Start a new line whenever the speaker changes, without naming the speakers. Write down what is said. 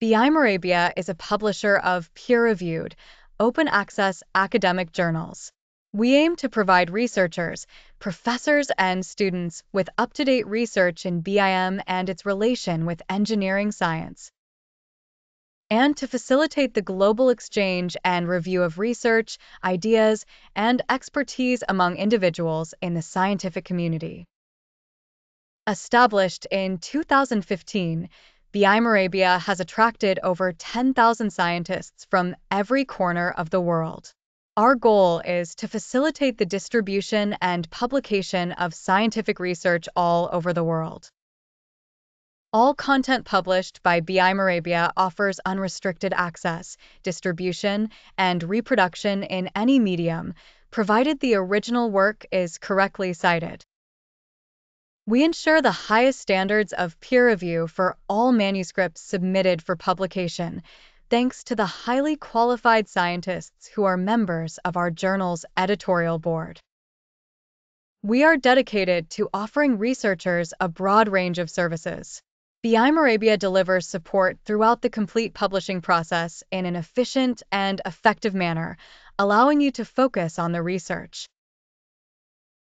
BI Arabia is a publisher of peer-reviewed, open-access academic journals. We aim to provide researchers, professors, and students with up-to-date research in BIM and its relation with engineering science. And to facilitate the global exchange and review of research, ideas, and expertise among individuals in the scientific community. Established in 2015, the iMarabia has attracted over 10,000 scientists from every corner of the world. Our goal is to facilitate the distribution and publication of scientific research all over the world. All content published by BI offers unrestricted access, distribution, and reproduction in any medium, provided the original work is correctly cited. We ensure the highest standards of peer review for all manuscripts submitted for publication, thanks to the highly qualified scientists who are members of our journal's editorial board. We are dedicated to offering researchers a broad range of services. BI Arabia delivers support throughout the complete publishing process in an efficient and effective manner, allowing you to focus on the research.